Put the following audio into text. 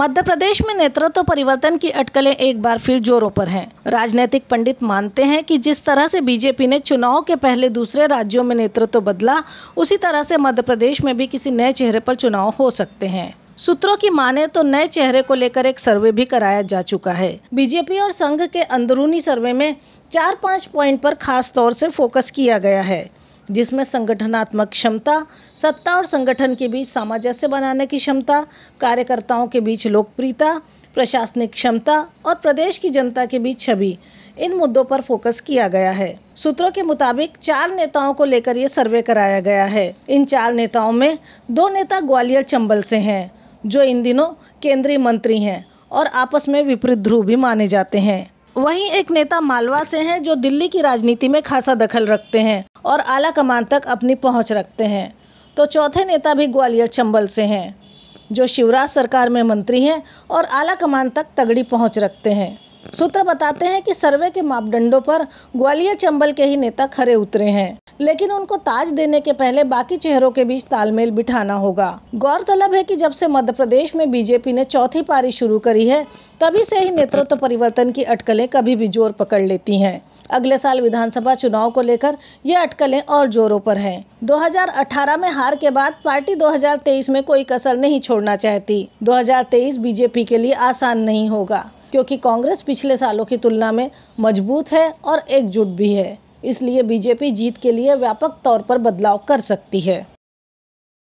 मध्य प्रदेश में नेतृत्व परिवर्तन की अटकलें एक बार फिर जोरों पर हैं राजनीतिक पंडित मानते हैं कि जिस तरह से बीजेपी ने चुनाव के पहले दूसरे राज्यों में नेतृत्व बदला उसी तरह से मध्य प्रदेश में भी किसी नए चेहरे पर चुनाव हो सकते हैं सूत्रों की माने तो नए चेहरे को लेकर एक सर्वे भी कराया जा चुका है बीजेपी और संघ के अंदरूनी सर्वे में चार पाँच पॉइंट पर खास तौर से फोकस किया गया है जिसमें संगठनात्मक क्षमता सत्ता और संगठन के बीच सामंजस्य बनाने की क्षमता कार्यकर्ताओं के बीच लोकप्रियता प्रशासनिक क्षमता और प्रदेश की जनता के बीच छवि इन मुद्दों पर फोकस किया गया है सूत्रों के मुताबिक चार नेताओं को लेकर ये सर्वे कराया गया है इन चार नेताओं में दो नेता ग्वालियर चंबल से हैं जो इन दिनों केंद्रीय मंत्री हैं और आपस में विपरीत ध्रुव भी माने जाते हैं वहीं एक नेता मालवा से हैं जो दिल्ली की राजनीति में खासा दखल रखते हैं और आला कमान तक अपनी पहुंच रखते हैं तो चौथे नेता भी ग्वालियर चंबल से हैं जो शिवराज सरकार में मंत्री हैं और आला कमान तक तगड़ी पहुंच रखते हैं सूत्र बताते हैं कि सर्वे के मापदंडों पर ग्वालियर चंबल के ही नेता खरे उतरे हैं लेकिन उनको ताज देने के पहले बाकी चेहरों के बीच तालमेल बिठाना होगा गौरतलब है कि जब से मध्य प्रदेश में बीजेपी ने चौथी पारी शुरू करी है तभी से ही नेतृत्व परिवर्तन की अटकलें कभी भी जोर पकड़ लेती हैं अगले साल विधानसभा चुनाव को लेकर ये अटकलें और जोरों पर हैं 2018 में हार के बाद पार्टी 2023 में कोई कसर नहीं छोड़ना चाहती 2023 बीजेपी के लिए आसान नहीं होगा क्योंकि कांग्रेस पिछले सालों की तुलना में मजबूत है और एकजुट भी है इसलिए बीजेपी जीत के लिए व्यापक तौर पर बदलाव कर सकती है